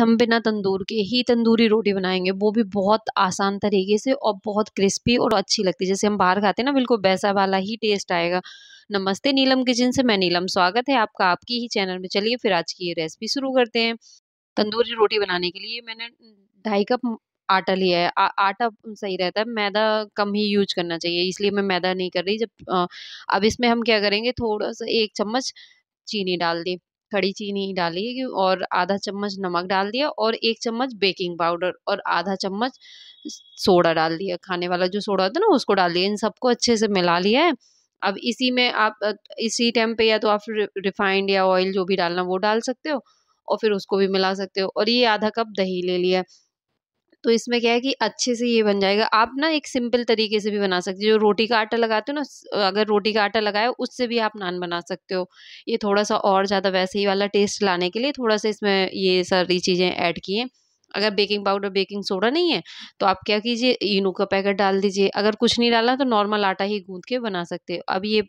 हम बिना तंदूर के ही तंदूरी रोटी बनाएंगे वो भी बहुत आसान तरीके से और बहुत क्रिस्पी और अच्छी लगती है जैसे हम बाहर खाते हैं ना बिल्कुल वैसा वाला ही टेस्ट आएगा नमस्ते नीलम किचन से मैं नीलम स्वागत है आपका आपकी ही चैनल में चलिए फिर आज की ये रेसिपी शुरू करते हैं तंदूरी रोटी बनाने के लिए मैंने ढाई कप आटा लिया है आ, आटा सही रहता है मैदा कम ही यूज करना चाहिए इसलिए मैं मैदा नहीं कर रही जब आ, अब इसमें हम क्या करेंगे थोड़ा सा एक चम्मच चीनी डाल दी खड़ी चीनी डाली और आधा चम्मच नमक डाल दिया और एक चम्मच बेकिंग पाउडर और आधा चम्मच सोडा डाल दिया खाने वाला जो सोडा होता है ना उसको डाल दिया इन सबको अच्छे से मिला लिया है अब इसी में आप इसी टाइम पे या तो आप रिफाइंड या ऑयल जो भी डालना वो डाल सकते हो और फिर उसको भी मिला सकते हो और ये आधा कप दही ले लिया तो इसमें क्या है कि अच्छे से ये बन जाएगा आप ना एक सिंपल तरीके से भी बना सकते हो जो रोटी का आटा लगाते हो ना अगर रोटी का आटा लगाए उससे भी आप नान बना सकते हो ये थोड़ा सा और ज़्यादा वैसे ही वाला टेस्ट लाने के लिए थोड़ा सा इसमें ये सारी चीज़ें ऐड की हैं अगर बेकिंग पाउडर बेकिंग सोडा नहीं है तो आप क्या कीजिए इनू का पैकेट डाल दीजिए अगर कुछ नहीं डालना तो नॉर्मल आटा ही गूंद के बना सकते हो अब ये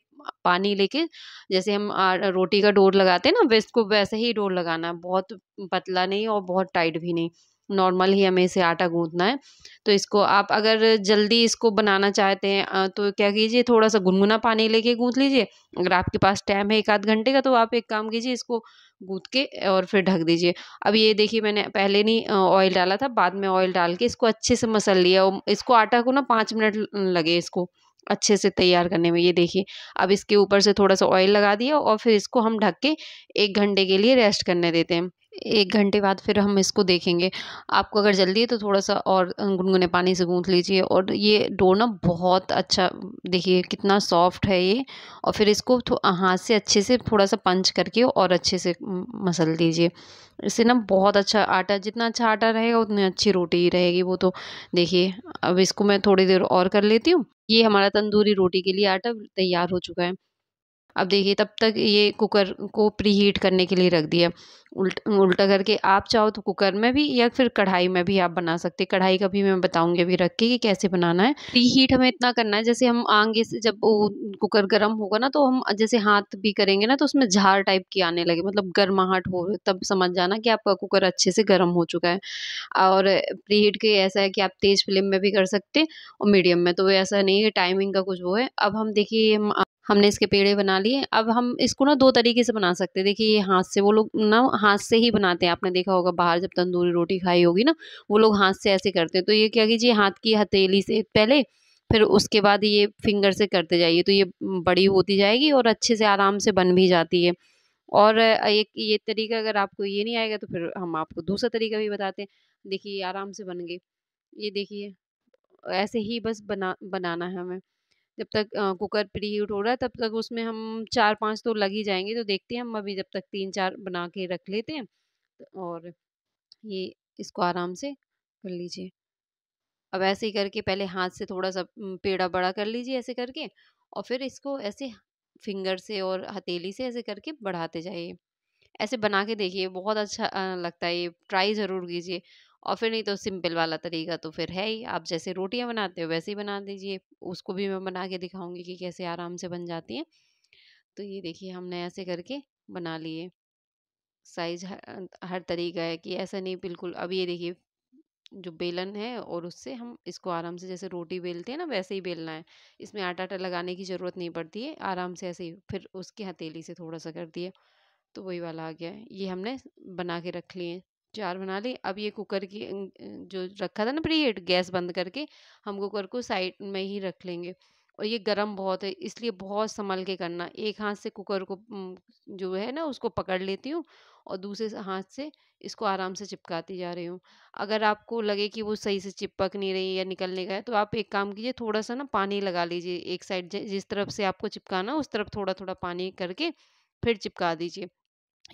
पानी लेके जैसे हम रोटी का डोर लगाते हैं ना वेस्ट को वैसे ही डोर लगाना बहुत पतला नहीं और बहुत टाइट भी नहीं नॉर्मल ही हमें इसे आटा गूंथना है तो इसको आप अगर जल्दी इसको बनाना चाहते हैं तो क्या कीजिए थोड़ा सा गुनगुना पानी लेके गूंथ लीजिए अगर आपके पास टाइम है एक आध घंटे का तो आप एक काम कीजिए इसको गूंथ के और फिर ढक दीजिए अब ये देखिए मैंने पहले नहीं ऑयल डाला था बाद में ऑयल डाल के इसको अच्छे से मसल लिया इसको आटा को ना पाँच मिनट लगे इसको अच्छे से तैयार करने में ये देखिए अब इसके ऊपर से थोड़ा सा ऑयल लगा दिया और फिर इसको हम ढक के एक घंटे के लिए रेस्ट करने देते हैं एक घंटे बाद फिर हम इसको देखेंगे आपको अगर जल्दी है तो थोड़ा सा और गुनगुने पानी से गूँथ लीजिए और ये डो ना बहुत अच्छा देखिए कितना सॉफ्ट है ये और फिर इसको हाथ से अच्छे से थोड़ा सा पंच करके और अच्छे से मसल दीजिए इससे ना बहुत अच्छा आटा जितना अच्छा आटा रहेगा उतनी अच्छी रोटी ही रहेगी वो तो देखिए अब इसको मैं थोड़ी देर और कर लेती हूँ ये हमारा तंदूरी रोटी के लिए आटा तैयार हो चुका है अब देखिए तब तक ये कुकर को प्री हीट करने के लिए रख दिया उल्ट उल्टा करके आप चाहो तो कुकर में भी या फिर कढ़ाई में भी आप बना सकते हैं कढ़ाई का भी मैं बताऊंगी अभी रख के कि कैसे बनाना है प्री हीट हमें इतना करना है जैसे हम आगे से जब कुकर गर्म होगा ना तो हम जैसे हाथ भी करेंगे ना तो उसमें झार टाइप की आने लगे मतलब गर्माहट हो तब समझ जाना कि आपका कुकर अच्छे से गर्म हो चुका है और प्री हीट के ऐसा है कि आप तेज़ फ्लेम में भी कर सकते और मीडियम में तो ऐसा नहीं है टाइमिंग का कुछ वो है अब हम देखिए हम हमने इसके पेड़े बना लिए अब हम इसको ना दो तरीके से बना सकते हैं देखिए ये हाथ से वो लोग ना हाथ से ही बनाते हैं आपने देखा होगा बाहर जब तंदूरी रोटी खाई होगी ना वो लोग हाथ से ऐसे करते हैं तो ये क्या कीजिए हाथ की हथेली से पहले फिर उसके बाद ये फिंगर से करते जाइए तो ये बड़ी होती जाएगी और अच्छे से आराम से बन भी जाती है और एक ये तरीका अगर आपको ये नहीं आएगा तो फिर हम आपको दूसरा तरीका भी बताते हैं देखिए आराम से बन गए ये देखिए ऐसे ही बस बना बनाना है हमें जब तक कुकर प्री हीट हो रहा है तब तक उसमें हम चार पाँच तो लग ही जाएंगे तो देखते हैं हम अभी जब तक तीन चार बना के रख लेते हैं तो और ये इसको आराम से कर लीजिए अब ऐसे ही करके पहले हाथ से थोड़ा सा पेड़ा बड़ा कर लीजिए ऐसे करके और फिर इसको ऐसे फिंगर से और हथेली से ऐसे करके बढ़ाते जाइए ऐसे बना के देखिए बहुत अच्छा लगता है ये ट्राई ज़रूर कीजिए और फिर नहीं तो सिंपल वाला तरीका तो फिर है ही आप जैसे रोटियां बनाते हो वैसे ही बना दीजिए उसको भी मैं बना के दिखाऊंगी कि कैसे आराम से बन जाती हैं तो ये देखिए हमने ऐसे करके बना लिए साइज हर, तरीका है कि ऐसा नहीं बिल्कुल अब ये देखिए जो बेलन है और उससे हम इसको आराम से जैसे रोटी बेलते हैं ना वैसे ही बेलना है इसमें आटा आटा लगाने की ज़रूरत नहीं पड़ती है आराम से ऐसे ही फिर उसकी हथेली से थोड़ा सा कर दिया तो वही वाला आ गया है ये हमने बना के रख लिए चार बना ली अब ये कुकर की अं, अं, जो रखा था ना प्रीहीट गैस बंद करके हम कुकर को साइड में ही रख लेंगे और ये गरम बहुत है इसलिए बहुत संभल के करना एक हाथ से कुकर को जो है ना उसको पकड़ लेती हूँ और दूसरे हाथ से इसको आराम से चिपकाती जा रही हूँ अगर आपको लगे कि वो सही से चिपक नहीं रही या निकलने का है तो आप एक काम कीजिए थोड़ा सा ना पानी लगा लीजिए एक साइड जिस तरफ से आपको चिपकाना उस तरफ थोड़ा थोड़ा पानी करके फिर चिपका दीजिए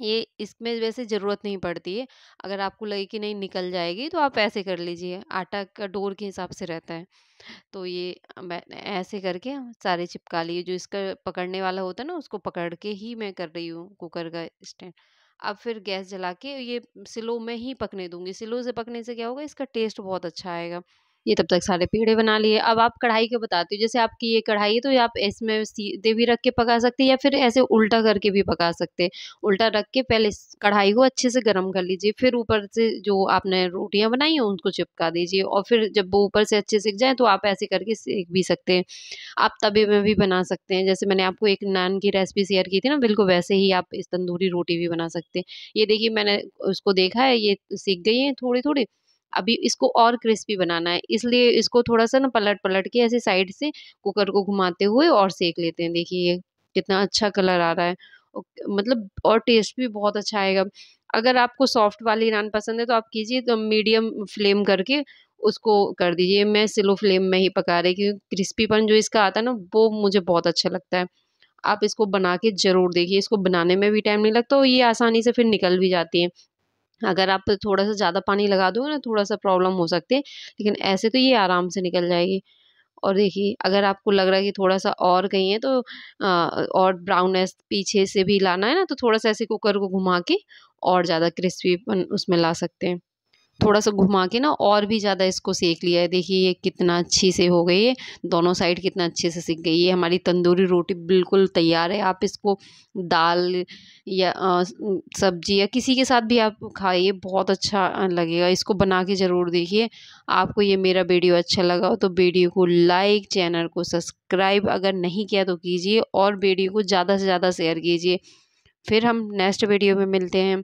ये इसमें वैसे ज़रूरत नहीं पड़ती है अगर आपको लगे कि नहीं निकल जाएगी तो आप ऐसे कर लीजिए आटा का डोर के हिसाब से रहता है तो ये मैं ऐसे करके सारे चिपका लिए जो इसका पकड़ने वाला होता है ना उसको पकड़ के ही मैं कर रही हूँ कुकर का स्टैंड अब फिर गैस जला के ये सिलो में ही पकने दूंगी सिलो से पकने से क्या होगा इसका टेस्ट बहुत अच्छा आएगा ये तब तक सारे पेड़े बना लिए अब आप कढ़ाई के बताते हो जैसे आपकी ये कढ़ाई है तो आप इसमें सीधे भी रख के पका सकते हैं या फिर ऐसे उल्टा करके भी पका सकते हैं उल्टा रख के पहले कढ़ाई को अच्छे से गर्म कर लीजिए फिर ऊपर से जो आपने रोटियाँ बनाई हैं उनको चिपका दीजिए और फिर जब वो ऊपर से अच्छे सेक जाए तो आप ऐसे करके सेक भी सकते हैं आप तवे में भी बना सकते हैं जैसे मैंने आपको एक नान की रेसिपी शेयर की थी ना बिल्कुल वैसे ही आप इस तंदूरी रोटी भी बना सकते हैं ये देखिए मैंने उसको देखा है ये सीख गई है थोड़ी थोड़ी अभी इसको और क्रिस्पी बनाना है इसलिए इसको थोड़ा सा ना पलट पलट के ऐसे साइड से कुकर को घुमाते हुए और सेक लेते हैं देखिए ये कितना अच्छा कलर आ रहा है मतलब और टेस्ट भी बहुत अच्छा आएगा अगर आपको सॉफ्ट वाली नान पसंद है तो आप कीजिए तो मीडियम फ्लेम करके उसको कर दीजिए मैं स्लो फ्लेम में ही पका रही क्योंकि क्रिस्पीपन जो इसका आता है ना वो मुझे बहुत अच्छा लगता है आप इसको बना के ज़रूर देखिए इसको बनाने में भी टाइम नहीं लगता और ये आसानी से फिर निकल भी जाती है अगर आप थोड़ा सा ज़्यादा पानी लगा दोगे ना थोड़ा सा प्रॉब्लम हो सकती है लेकिन ऐसे तो ये आराम से निकल जाएगी और देखिए अगर आपको लग रहा है कि थोड़ा सा और कहीं है तो आ, और ब्राउननेस पीछे से भी लाना है ना तो थोड़ा सा ऐसे कुकर को घुमा के और ज़्यादा क्रिस्पी उसमें ला सकते हैं थोड़ा सा घुमा के ना और भी ज़्यादा इसको सेक लिया है देखिए ये कितना अच्छी से हो गई है दोनों साइड कितना अच्छे से सीख गई है हमारी तंदूरी रोटी बिल्कुल तैयार है आप इसको दाल या सब्जी या किसी के साथ भी आप खाइए बहुत अच्छा लगेगा इसको बना के ज़रूर देखिए आपको ये मेरा वीडियो अच्छा लगा हो तो वीडियो को लाइक चैनल को सब्सक्राइब अगर नहीं किया तो कीजिए और वीडियो को ज़्यादा से ज़्यादा शेयर कीजिए फिर हम नेक्स्ट वीडियो में मिलते हैं